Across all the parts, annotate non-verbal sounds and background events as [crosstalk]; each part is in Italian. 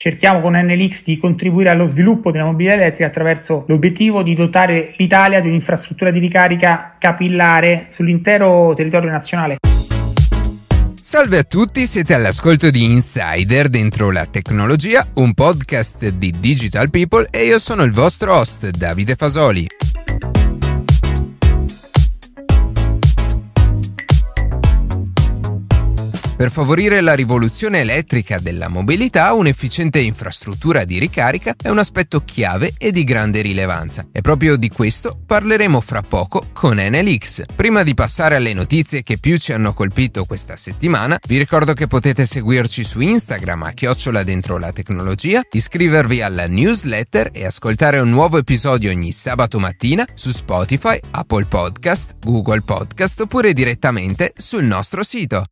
Cerchiamo con NLX di contribuire allo sviluppo della mobilità elettrica attraverso l'obiettivo di dotare l'Italia di un'infrastruttura di ricarica capillare sull'intero territorio nazionale. Salve a tutti, siete all'ascolto di Insider dentro la tecnologia, un podcast di Digital People e io sono il vostro host Davide Fasoli. Per favorire la rivoluzione elettrica della mobilità, un'efficiente infrastruttura di ricarica è un aspetto chiave e di grande rilevanza. E proprio di questo parleremo fra poco con Enel X. Prima di passare alle notizie che più ci hanno colpito questa settimana, vi ricordo che potete seguirci su Instagram a chiocciola dentro la tecnologia, iscrivervi alla newsletter e ascoltare un nuovo episodio ogni sabato mattina su Spotify, Apple Podcast, Google Podcast oppure direttamente sul nostro sito.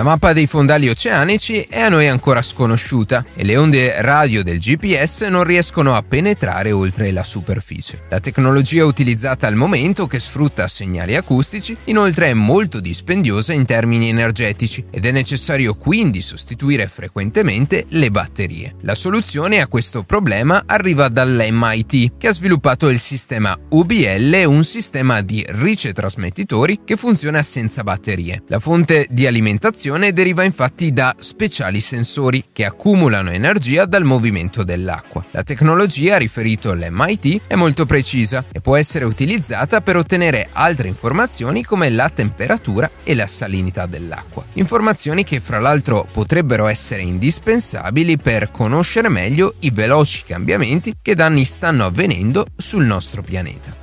La mappa dei fondali oceanici è a noi ancora sconosciuta e le onde radio del GPS non riescono a penetrare oltre la superficie. La tecnologia utilizzata al momento, che sfrutta segnali acustici, inoltre è molto dispendiosa in termini energetici ed è necessario quindi sostituire frequentemente le batterie. La soluzione a questo problema arriva dall'MIT, che ha sviluppato il sistema UBL, un sistema di ricetrasmettitori che funziona senza batterie. La fonte di alimentazione reazione deriva infatti da speciali sensori che accumulano energia dal movimento dell'acqua. La tecnologia, riferito all'MIT, è molto precisa e può essere utilizzata per ottenere altre informazioni come la temperatura e la salinità dell'acqua. Informazioni che fra l'altro potrebbero essere indispensabili per conoscere meglio i veloci cambiamenti che danni stanno avvenendo sul nostro pianeta.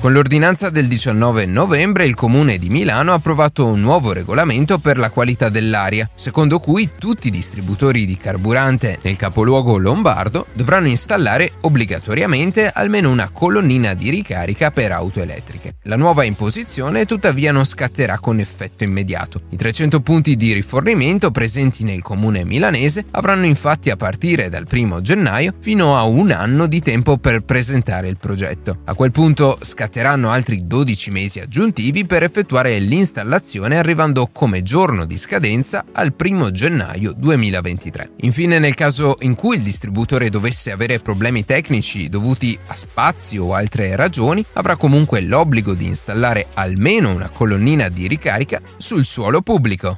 Con l'ordinanza del 19 novembre il Comune di Milano ha approvato un nuovo regolamento per la qualità dell'aria, secondo cui tutti i distributori di carburante nel capoluogo lombardo dovranno installare obbligatoriamente almeno una colonnina di ricarica per auto elettriche. La nuova imposizione tuttavia non scatterà con effetto immediato. I 300 punti di rifornimento presenti nel Comune milanese avranno infatti a partire dal 1 gennaio fino a un anno di tempo per presentare il progetto. A quel punto scatterà scatteranno altri 12 mesi aggiuntivi per effettuare l'installazione arrivando come giorno di scadenza al 1 gennaio 2023. Infine nel caso in cui il distributore dovesse avere problemi tecnici dovuti a spazio o altre ragioni, avrà comunque l'obbligo di installare almeno una colonnina di ricarica sul suolo pubblico.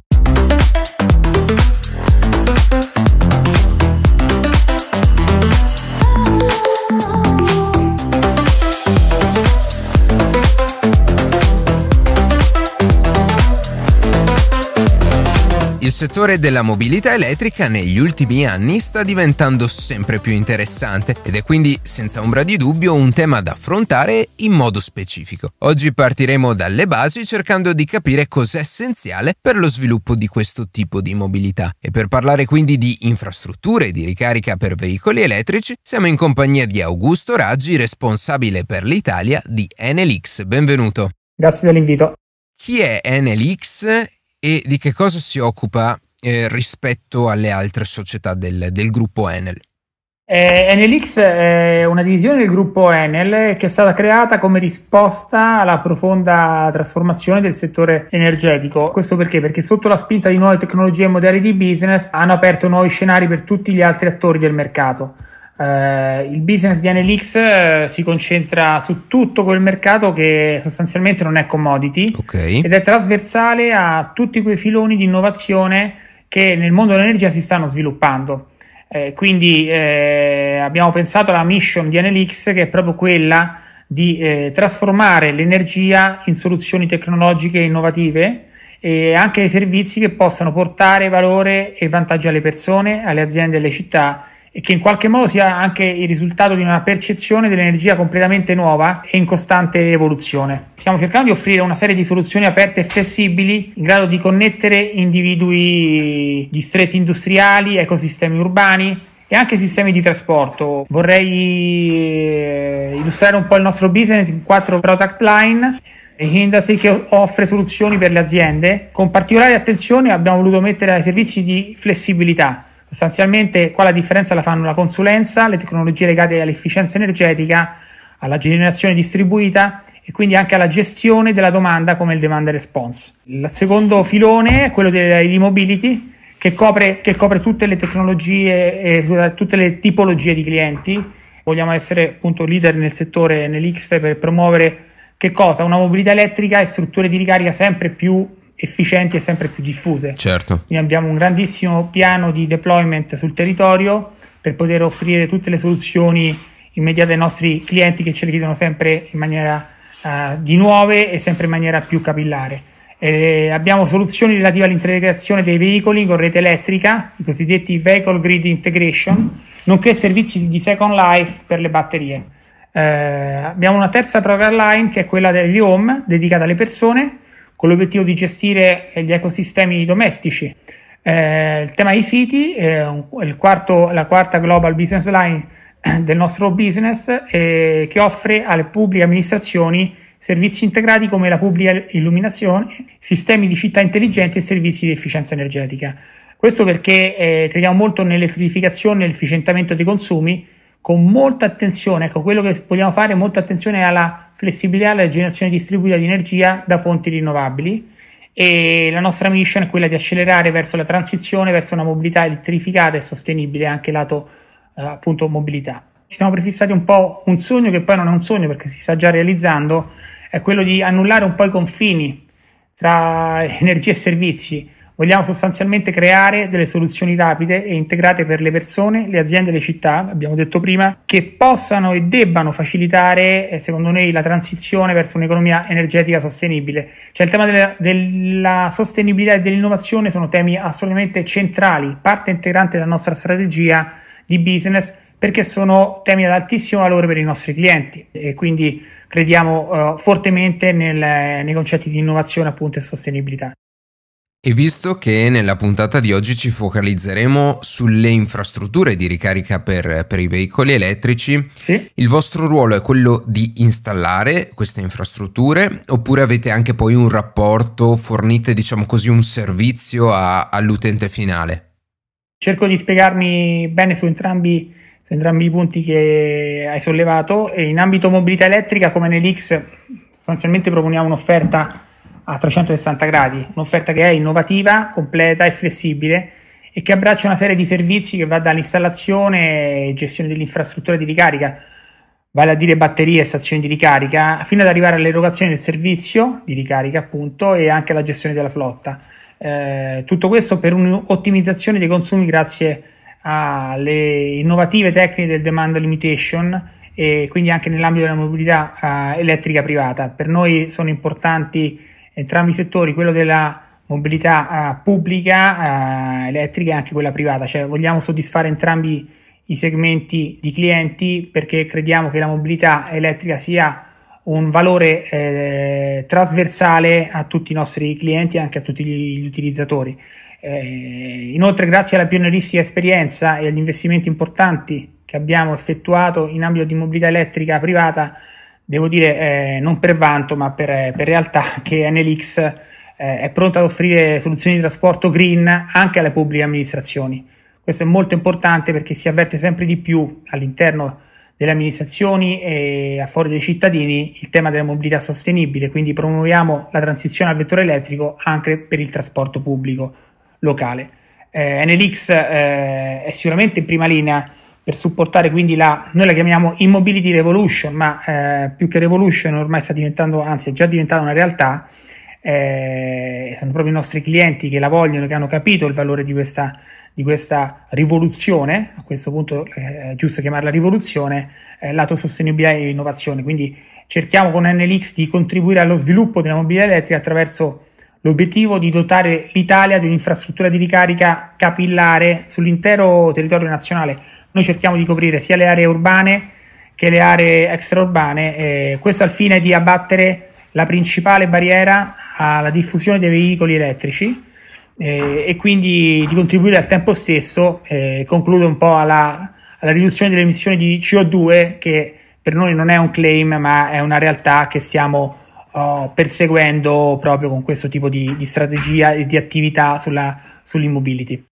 Il settore della mobilità elettrica negli ultimi anni sta diventando sempre più interessante ed è quindi senza ombra di dubbio un tema da affrontare in modo specifico. Oggi partiremo dalle basi cercando di capire cos'è essenziale per lo sviluppo di questo tipo di mobilità e per parlare quindi di infrastrutture di ricarica per veicoli elettrici siamo in compagnia di Augusto Raggi, responsabile per l'Italia di Enelix. Benvenuto. Grazie dell'invito. Chi è Enelix e di che cosa si occupa eh, rispetto alle altre società del, del gruppo Enel? Eh, Enelix è una divisione del gruppo Enel che è stata creata come risposta alla profonda trasformazione del settore energetico. Questo perché? Perché sotto la spinta di nuove tecnologie e modelli di business hanno aperto nuovi scenari per tutti gli altri attori del mercato. Eh, il business di Anelix eh, si concentra su tutto quel mercato che sostanzialmente non è commodity okay. ed è trasversale a tutti quei filoni di innovazione che nel mondo dell'energia si stanno sviluppando. Eh, quindi eh, abbiamo pensato alla mission di Anelix che è proprio quella di eh, trasformare l'energia in soluzioni tecnologiche innovative e anche dei servizi che possano portare valore e vantaggio alle persone, alle aziende e alle città e che in qualche modo sia anche il risultato di una percezione dell'energia completamente nuova e in costante evoluzione. Stiamo cercando di offrire una serie di soluzioni aperte e flessibili in grado di connettere individui, distretti industriali, ecosistemi urbani, e anche sistemi di trasporto. Vorrei eh, illustrare un po' il nostro business in quattro product line. Industry che offre soluzioni per le aziende, con particolare attenzione abbiamo voluto mettere ai servizi di flessibilità, Sostanzialmente qua la differenza la fanno la consulenza, le tecnologie legate all'efficienza energetica, alla generazione distribuita e quindi anche alla gestione della domanda come il demand response. Il secondo filone è quello dell'e-mobility che copre, che copre tutte le tecnologie e tutte le tipologie di clienti. Vogliamo essere appunto leader nel settore, nell'X per promuovere che cosa? Una mobilità elettrica e strutture di ricarica sempre più efficienti e sempre più diffuse. Certo. Quindi abbiamo un grandissimo piano di deployment sul territorio per poter offrire tutte le soluzioni immediate ai nostri clienti che ce le chiedono sempre in maniera uh, di nuove e sempre in maniera più capillare. Eh, abbiamo soluzioni relative all'integrazione dei veicoli con rete elettrica, i cosiddetti Vehicle Grid Integration, nonché servizi di Second Life per le batterie. Eh, abbiamo una terza product line che è quella degli home, dedicata alle persone, con l'obiettivo di gestire gli ecosistemi domestici. Eh, il tema dei siti, eh, quarto, la quarta global business line [coughs] del nostro business eh, che offre alle pubbliche amministrazioni servizi integrati come la pubblica illuminazione, sistemi di città intelligenti e servizi di efficienza energetica. Questo perché eh, crediamo molto nell'elettrificazione e nell'efficientamento dei consumi con molta attenzione, ecco quello che vogliamo fare, molta attenzione alla flessibilità alla generazione distribuita di energia da fonti rinnovabili e la nostra mission è quella di accelerare verso la transizione, verso una mobilità elettrificata e sostenibile anche lato eh, appunto mobilità. Ci siamo prefissati un po' un sogno che poi non è un sogno perché si sta già realizzando, è quello di annullare un po' i confini tra [laughs] energia e servizi, Vogliamo sostanzialmente creare delle soluzioni rapide e integrate per le persone, le aziende e le città, abbiamo detto prima, che possano e debbano facilitare, eh, secondo noi, la transizione verso un'economia energetica sostenibile. Cioè il tema della, della sostenibilità e dell'innovazione sono temi assolutamente centrali, parte integrante della nostra strategia di business perché sono temi ad altissimo valore per i nostri clienti e quindi crediamo uh, fortemente nel, nei concetti di innovazione appunto e sostenibilità. E visto che nella puntata di oggi ci focalizzeremo sulle infrastrutture di ricarica per, per i veicoli elettrici, sì. il vostro ruolo è quello di installare queste infrastrutture oppure avete anche poi un rapporto, fornite diciamo così un servizio a, all'utente finale? Cerco di spiegarmi bene su entrambi, su entrambi i punti che hai sollevato. E in ambito mobilità elettrica come nell'X sostanzialmente proponiamo un'offerta a 360 gradi, un'offerta che è innovativa, completa e flessibile e che abbraccia una serie di servizi che va dall'installazione e gestione dell'infrastruttura di ricarica, vale a dire batterie e stazioni di ricarica, fino ad arrivare all'erogazione del servizio di ricarica appunto e anche alla gestione della flotta. Eh, tutto questo per un'ottimizzazione dei consumi grazie alle innovative tecniche del demand limitation e quindi anche nell'ambito della mobilità eh, elettrica privata. Per noi sono importanti entrambi i settori, quello della mobilità uh, pubblica, uh, elettrica e anche quella privata, cioè vogliamo soddisfare entrambi i segmenti di clienti perché crediamo che la mobilità elettrica sia un valore eh, trasversale a tutti i nostri clienti e anche a tutti gli, utilizzatori. Eh, inoltre, grazie alla pionieristica esperienza e agli investimenti importanti che abbiamo effettuato in ambito di mobilità elettrica privata, devo dire eh, non per vanto ma per, eh, per realtà [laughs] che NLX eh, è pronta ad offrire soluzioni di trasporto green anche alle pubbliche amministrazioni. Questo è molto importante perché si avverte sempre di più all'interno delle amministrazioni e a fuori dei cittadini il tema della mobilità sostenibile, quindi promuoviamo la transizione al vettore elettrico anche per il trasporto pubblico locale. Eh, NLX eh, è sicuramente in prima linea per supportare quindi la, noi la chiamiamo Immobility Revolution, ma eh, più che revolution ormai sta diventando, anzi è già diventata una realtà, eh, sono proprio i nostri clienti che la vogliono, che hanno capito il valore di questa, di questa rivoluzione, a questo punto eh, è giusto chiamarla rivoluzione, eh, lato sostenibilità e innovazione, quindi cerchiamo con NLX di contribuire allo sviluppo della mobilità elettrica attraverso l'obiettivo di dotare l'Italia di un'infrastruttura di ricarica capillare sull'intero territorio nazionale, noi cerchiamo di coprire sia le aree urbane che le aree extraurbane, eh, questo al fine di abbattere la principale barriera alla diffusione dei veicoli elettrici eh, e quindi di contribuire al tempo stesso, eh, concludo un po' alla, alla riduzione delle emissioni di CO2 che per noi non è un claim ma è una realtà che stiamo oh, perseguendo proprio con questo tipo di, di strategia e di attività sulla, sull'immobility.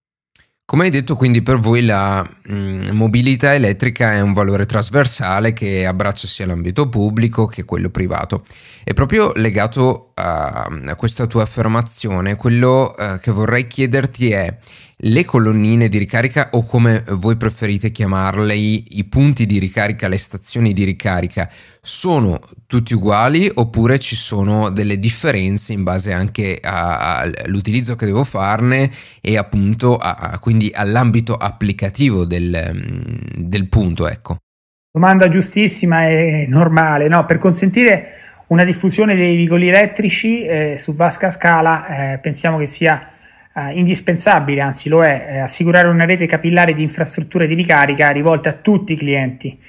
Come hai detto, quindi per voi la mh, mm, mobilità elettrica è un valore trasversale che abbraccia sia l'ambito pubblico che quello privato. E proprio legato a, a questa tua affermazione, quello eh, che vorrei chiederti è le colonnine di ricarica o come voi preferite chiamarle, i, i punti di ricarica, le stazioni di ricarica, sono tutti uguali oppure ci sono delle differenze in base anche all'utilizzo che devo farne e appunto a, a, quindi all'ambito applicativo del, del punto, ecco. Domanda giustissima e normale, no? Per consentire una diffusione dei veicoli elettrici eh, su vasta scala eh, pensiamo che sia eh, indispensabile, anzi lo è, eh, assicurare una rete capillare di infrastrutture di ricarica rivolte a tutti i clienti,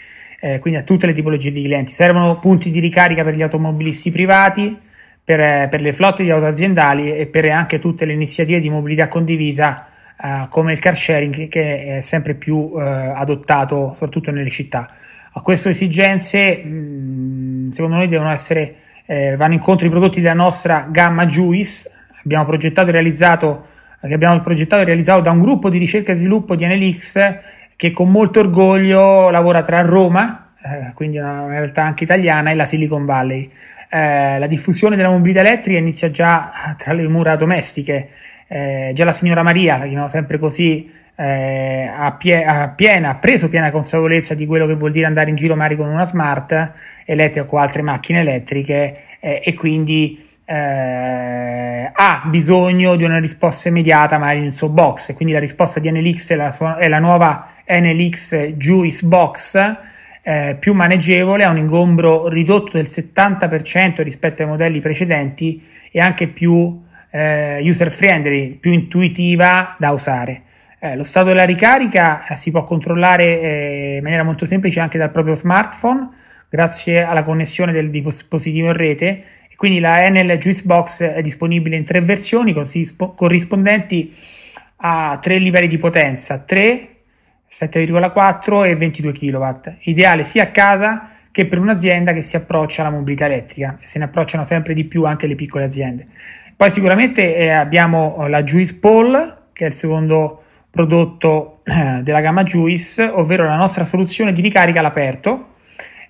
eh, quindi a tutte le tipologie di clienti. Servono punti di ricarica per gli automobilisti privati, per, eh, per le flotte di auto aziendali e per anche tutte le iniziative di mobilità condivisa eh, come il car sharing che è sempre più eh, adottato soprattutto nelle città. A queste esigenze mh, mm, secondo noi devono essere eh, vanno incontro i prodotti della nostra gamma Juice. Abbiamo progettato e realizzato che abbiamo progettato e realizzato da un gruppo di ricerca e sviluppo di NLX che con molto orgoglio lavora tra Roma, eh, quindi una realtà anche italiana, e la Silicon Valley. Eh, la diffusione della mobilità elettrica inizia già tra le mura domestiche, eh, già la signora Maria, la chiamiamo sempre così, eh, ha, pie- ha, piena, ha preso piena consapevolezza di quello che vuol dire andare in giro magari con una smart elettrica o altre macchine elettriche eh, e quindi eh, ha bisogno di una risposta immediata magari nel suo box, quindi la risposta di NLX è la, sua, è la nuova NLX Juice Box eh, più maneggevole, ha un ingombro ridotto del 70% rispetto ai modelli precedenti e anche più eh, user friendly, più intuitiva da usare. Eh, lo stato della ricarica eh, si può controllare eh, in maniera molto semplice anche dal proprio smartphone grazie alla connessione del dispositivo in rete quindi la Enel Juice Box è disponibile in tre versioni corrispondenti a tre livelli di potenza, 3, 7,4 e 22 kW, ideale sia a casa che per un'azienda che si approccia alla mobilità elettrica, se ne approcciano sempre di più anche le piccole aziende. Poi sicuramente eh, abbiamo la Juice Pole, che è il secondo prodotto eh, della gamma Juice, ovvero la nostra soluzione di ricarica all'aperto.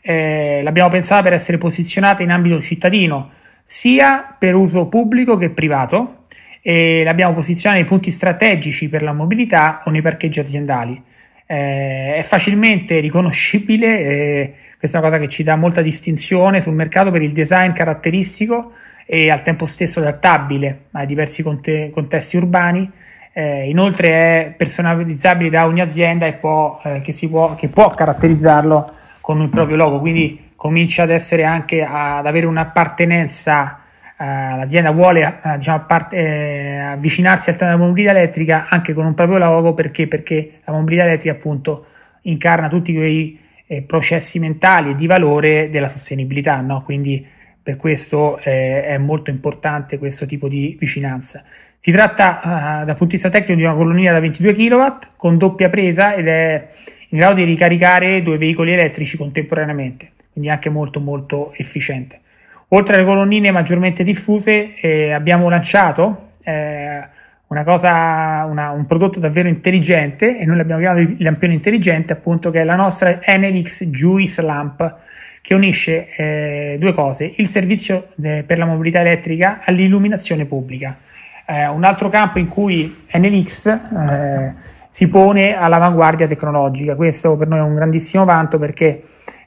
Eh, l'abbiamo pensata per essere posizionata in ambito cittadino, sia per uso pubblico che privato e l'abbiamo posizionata nei punti strategici per la mobilità o nei parcheggi aziendali. Eh, è facilmente riconoscibile, eh, questa è una cosa che ci dà molta distinzione sul mercato per il design caratteristico e al tempo stesso adattabile ai diversi conte- contesti urbani. Eh, inoltre è personalizzabile da ogni azienda può, eh, che, può, che può caratterizzarlo con il proprio logo, quindi comincia ad essere anche ad avere un'appartenenza eh, l'azienda vuole eh, diciamo, eh, avvicinarsi al tema della mobilità elettrica anche con un proprio logo perché, perché la mobilità elettrica appunto incarna tutti quei eh, processi mentali e di valore della sostenibilità, no? quindi per questo eh, è molto importante questo tipo di vicinanza. Si tratta eh, dal punto di vista tecnico di una colonia da 22 kW con doppia presa ed è in grado di ricaricare due veicoli elettrici contemporaneamente quindi anche molto molto efficiente. Oltre alle colonnine maggiormente diffuse eh, abbiamo lanciato eh, una cosa, una, un prodotto davvero intelligente e noi l'abbiamo chiamato il lampione intelligente appunto che è la nostra Enelix Juice Lamp che unisce eh, due cose, il servizio de, eh, per la mobilità elettrica all'illuminazione pubblica. Eh, un altro campo in cui Enelix eh, si pone all'avanguardia tecnologica, questo per noi è un grandissimo vanto perché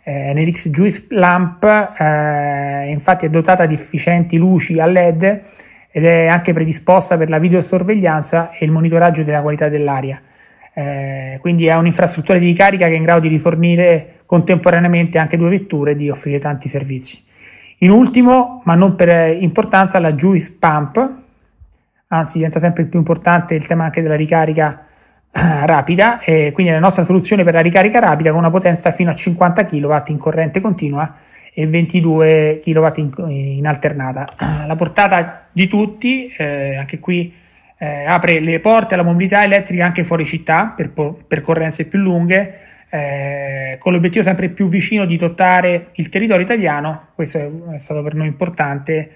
eh, NX Juice Lamp eh, infatti è dotata di efficienti luci a LED ed è anche predisposta per la videosorveglianza e il monitoraggio della qualità dell'aria. Eh, quindi è un'infrastruttura di ricarica che è in grado di rifornire contemporaneamente anche due vetture e di offrire tanti servizi. In ultimo, ma non per importanza, la Juice Pump, anzi diventa sempre più importante il tema anche della ricarica eh, rapida e quindi la nostra soluzione per la ricarica rapida con una potenza fino a 50 kW in corrente continua e 22 kW in, in alternata. [clears throat] La portata di tutti, eh, anche qui eh, apre le porte alla mobilità elettrica anche fuori città per percorrenze più lunghe, eh, con l'obiettivo sempre più vicino di dotare il territorio italiano, questo è, è stato per noi importante,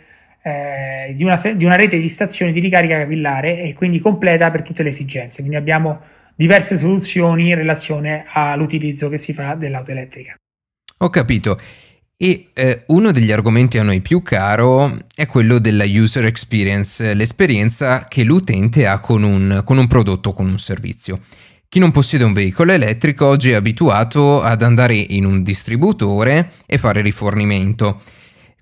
eh, di, una, di, una, rete di stazioni di ricarica capillare e quindi completa per tutte le esigenze. Quindi abbiamo diverse soluzioni in relazione all'utilizzo che si fa dell'auto elettrica. Ho capito. E eh, uno degli argomenti a noi più caro è quello della user experience, l'esperienza che l'utente ha con un, con un prodotto, con un servizio. Chi non possiede un veicolo elettrico oggi è abituato ad andare in un distributore e fare rifornimento.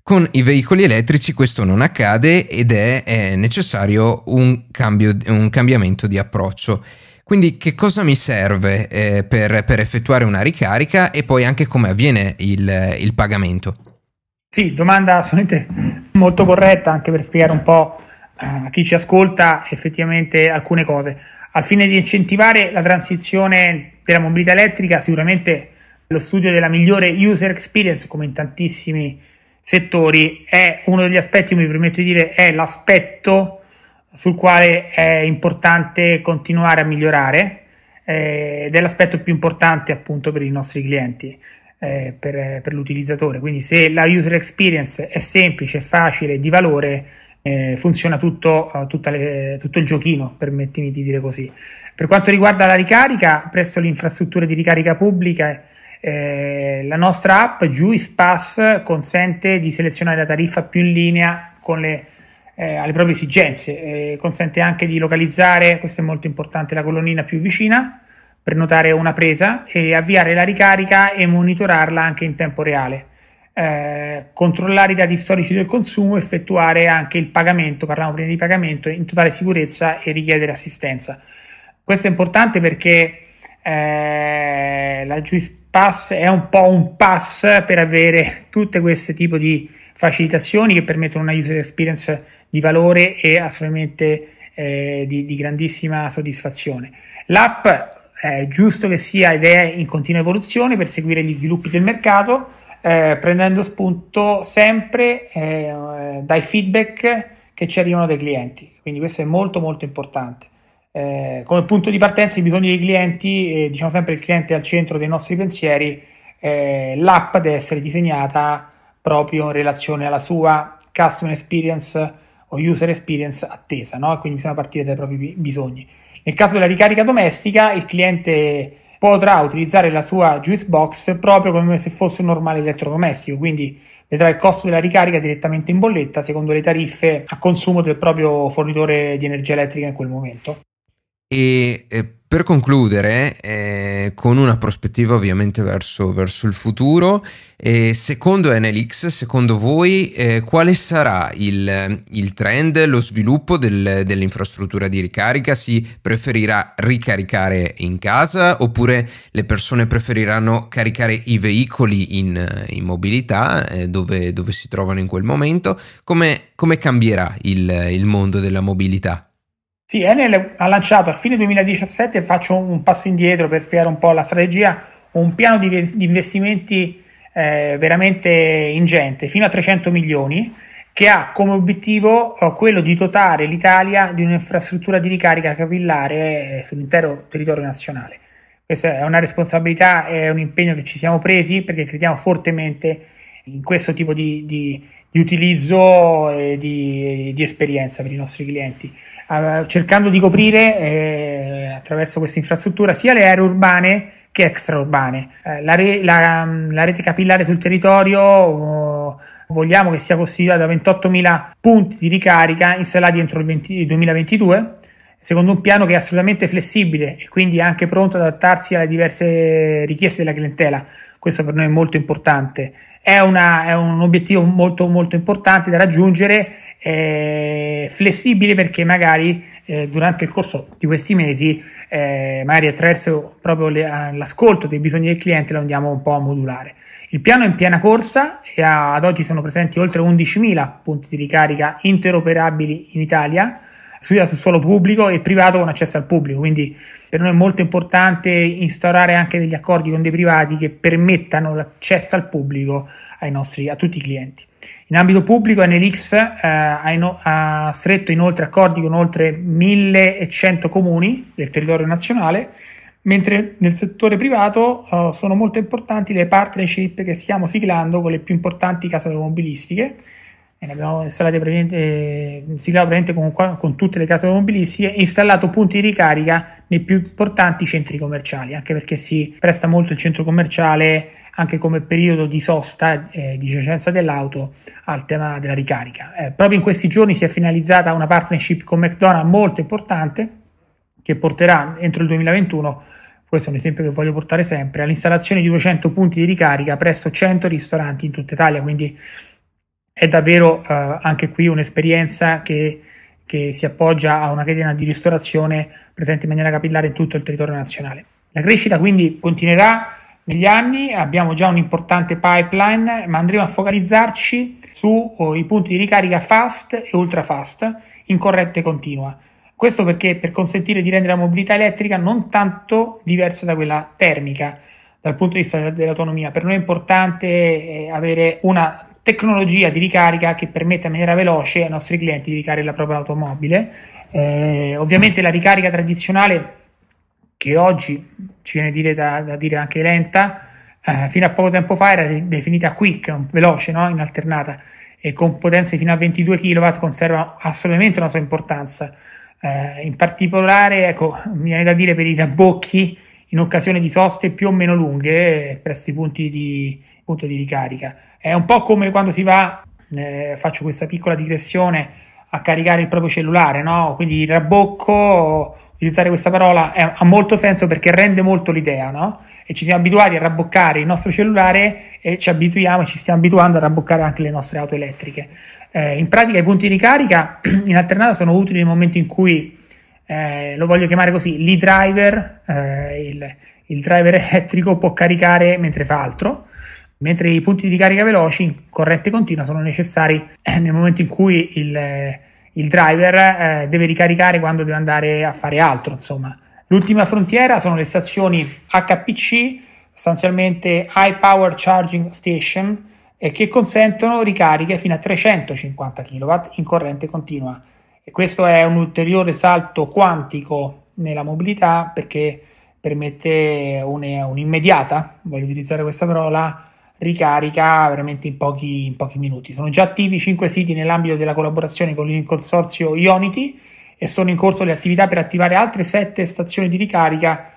Con i veicoli elettrici questo non accade ed è, è necessario un, cambio, un, cambiamento di approccio. Quindi che cosa mi serve eh, per, per, effettuare una ricarica e poi anche come avviene il, il pagamento? Sì, domanda assolutamente molto corretta anche per spiegare un po' eh, a chi ci ascolta effettivamente alcune cose. Al fine di incentivare la transizione della mobilità elettrica sicuramente lo studio della migliore user experience, come in tantissimi settori è uno degli aspetti, mi permetto di dire, è l'aspetto sul quale è importante continuare a migliorare eh, ed è l'aspetto più importante appunto per i nostri clienti, eh, per, per l'utilizzatore. Quindi se la user experience è semplice, facile, di valore, eh, funziona tutto, eh, le, tutto il giochino, permettimi di dire così. Per quanto riguarda la ricarica, presso le infrastrutture di ricarica pubblica, eh, la nostra app Juice Pass consente di selezionare la tariffa più in linea con le eh, alle proprie esigenze, eh, consente anche di localizzare, questo è molto importante, la colonnina più vicina, per notare una presa e avviare la ricarica e monitorarla anche in tempo reale. Eh, controllare i dati storici del consumo, effettuare anche il pagamento, parliamo prima di pagamento, in totale sicurezza e richiedere assistenza. Questo è importante perché eh, la Juice Pass è un po' un pass per avere tutte queste tipo di facilitazioni che permettono una user experience di valore e assolutamente eh, di, di, grandissima soddisfazione. L'app è giusto che sia ed è in continua evoluzione per seguire gli sviluppi del mercato, eh, prendendo spunto sempre eh, dai feedback che ci arrivano dai clienti. Quindi questo è molto molto importante. Eh, come punto di partenza i bisogni dei clienti, eh, diciamo sempre il cliente è al centro dei nostri pensieri, eh, l'app deve essere disegnata proprio in relazione alla sua customer experience o user experience attesa, no? quindi bisogna partire dai propri bisogni. Nel caso della ricarica domestica, il cliente potrà utilizzare la sua juice box proprio come se fosse un normale elettrodomestico, quindi vedrà il costo della ricarica direttamente in bolletta secondo le tariffe a consumo del proprio fornitore di energia elettrica in quel momento. E eh, per concludere, eh, con una prospettiva ovviamente verso, verso il futuro, eh, secondo Enelix, secondo voi, eh, quale sarà il, il, trend, lo sviluppo del, dell'infrastruttura di ricarica? Si preferirà ricaricare in casa oppure le persone preferiranno caricare i veicoli in, in mobilità eh, dove, dove, si trovano in quel momento? Come, come cambierà il, il mondo della mobilità? Sì, Enel ha lanciato a fine 2017, faccio un passo indietro per spiegare un po' la strategia, un piano di, di investimenti eh, veramente ingente, fino a 300 milioni, che ha come obiettivo eh, quello di dotare l'Italia di un'infrastruttura di ricarica capillare eh, sull'intero territorio nazionale. Questa è una responsabilità, e un impegno che ci siamo presi perché crediamo fortemente in questo tipo di, di, di utilizzo e eh, di esperienza per i nostri clienti. Eh, cercando di coprire eh, attraverso questa infrastruttura sia le aree urbane che extraurbane. Eh, la, re, la, mm, la, rete capillare sul territorio oh, vogliamo che sia costituita da 28.000 punti di ricarica installati entro il 20, 2022 secondo un piano che è assolutamente flessibile e quindi anche pronto ad adattarsi alle diverse richieste della clientela questo per noi è molto importante, è, una, è un obiettivo molto, molto importante da raggiungere, eh, flessibile perché magari eh, durante il corso di questi mesi, eh, magari attraverso proprio le, l'ascolto dei bisogni del cliente lo andiamo un po' a modulare. Il piano è in piena corsa e ad oggi sono presenti oltre 11.000 punti di ricarica interoperabili in Italia, studia su suolo pubblico e privato con accesso al pubblico, quindi per noi è molto importante instaurare anche degli accordi con dei privati che permettano l'accesso al pubblico nostri, a tutti i clienti. In ambito pubblico NLX eh, ha, ino- ha stretto inoltre accordi con oltre 1100 comuni del territorio nazionale, mentre nel settore privato eh, sono molto importanti le partnership che stiamo siglando con le più importanti case automobilistiche, e ne abbiamo installate praticamente, eh, con, con, tutte le case automobilistiche, e installato punti di ricarica nei più importanti centri commerciali, anche perché si presta molto il centro commerciale anche come periodo di sosta eh, di giacenza dell'auto al tema della ricarica. Eh, proprio in questi giorni si è finalizzata una partnership con McDonald's molto importante che porterà entro il 2021 questo è un esempio che voglio portare sempre, all'installazione di 200 punti di ricarica presso 100 ristoranti in tutta Italia, quindi è davvero eh, anche qui un'esperienza che, che, si appoggia a una catena di ristorazione presente in maniera capillare in tutto il territorio nazionale. La crescita quindi continuerà negli anni, abbiamo già un importante pipeline, ma andremo a focalizzarci sui oh, punti di ricarica fast e ultra fast in corrente continua. Questo perché per consentire di rendere la mobilità elettrica non tanto diversa da quella termica dal punto di vista dell'autonomia. Per noi è importante eh, avere una tecnologia di ricarica che permette in maniera veloce ai nostri clienti di ricaricare la propria automobile. Eh, ovviamente la ricarica tradizionale, che oggi ci viene dire da, da dire anche lenta, eh, fino a poco tempo fa era definita quick, veloce, no? in alternata, e con potenze fino a 22 kW conserva assolutamente una sua importanza. Eh, in particolare, ecco, mi viene da dire per i trabocchi in occasione di soste più o meno lunghe eh, presso i punti di, punto di ricarica. È un po' come quando si va, eh, faccio questa piccola digressione, a caricare il proprio cellulare, no? Quindi il rabocco, utilizzare questa parola, è, ha molto senso perché rende molto l'idea, no? E ci siamo abituati a rabboccare il nostro cellulare e ci abituiamo, ci stiamo abituando a rabboccare anche le nostre auto elettriche. Eh, in pratica i punti di ricarica [clears throat] in alternata sono utili nel momento in cui, eh, lo voglio chiamare così, l'e-driver, eh, il, il driver [laughs] elettrico può caricare mentre fa altro, mentre i punti di carica veloci in corrente continua sono necessari eh, nel momento in cui il, eh, il driver eh, deve ricaricare quando deve andare a fare altro. Insomma. L'ultima frontiera sono le stazioni HPC, sostanzialmente High Power Charging Station, eh, che consentono ricariche fino a 350 kW in corrente continua. E questo è un ulteriore salto quantico nella mobilità perché permette un'immediata, voglio utilizzare questa parola, ricarica veramente in pochi, in pochi minuti. Sono già attivi cinque siti nell'ambito della collaborazione con il consorzio Ionity e sono in corso le attività per attivare altre sette stazioni di ricarica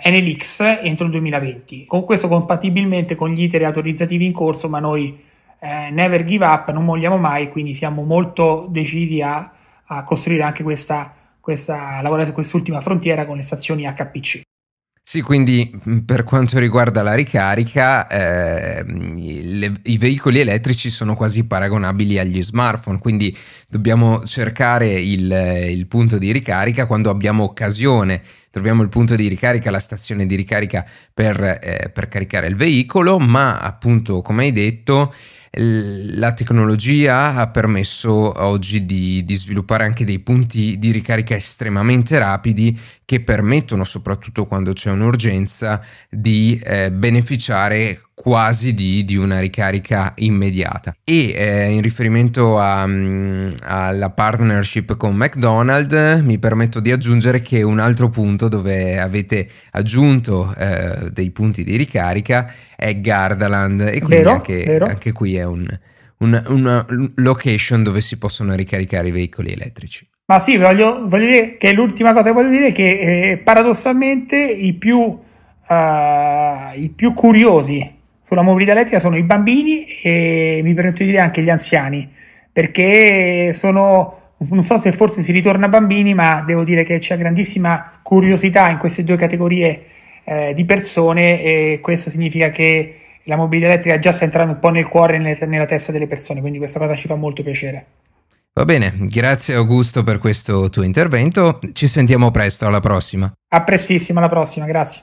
eh, NLX entro il 2020. Con questo compatibilmente con gli iteri autorizzativi in corso, ma noi eh, never give up, non molliamo mai, quindi siamo molto decisi a, a costruire anche questa, questa, lavorare su quest'ultima frontiera con le stazioni HPC. Sì, quindi per quanto riguarda la ricarica, eh, le, i veicoli elettrici sono quasi paragonabili agli smartphone, quindi dobbiamo cercare il, il, punto di ricarica quando abbiamo occasione. Troviamo il punto di ricarica, la stazione di ricarica per, eh, per caricare il veicolo, ma appunto, come hai detto, la tecnologia ha permesso oggi di, di, sviluppare anche dei punti di ricarica estremamente rapidi che permettono, soprattutto quando c'è un'urgenza, di eh, beneficiare quasi di, di, una ricarica immediata. E eh, in riferimento a, um, alla partnership con McDonald's, mi permetto di aggiungere che un altro punto dove avete aggiunto eh, dei punti di ricarica è Gardaland, e quindi vero, anche, vero. anche qui è un, una, una location dove si possono ricaricare i veicoli elettrici. Ma sì, voglio, voglio dire che l'ultima cosa che voglio dire è che eh, paradossalmente i più, uh, i più curiosi sulla mobilità elettrica sono i bambini e mi permetto di dire anche gli anziani, perché sono, non so se forse si ritorna bambini, ma devo dire che c'è grandissima curiosità in queste due categorie eh, di persone e questo significa che la mobilità elettrica già sta entrando un po' nel cuore e nella testa delle persone, quindi questa cosa ci fa molto piacere. Va bene, grazie Augusto per questo tuo intervento, ci sentiamo presto, alla prossima. A prestissimo, alla prossima, grazie.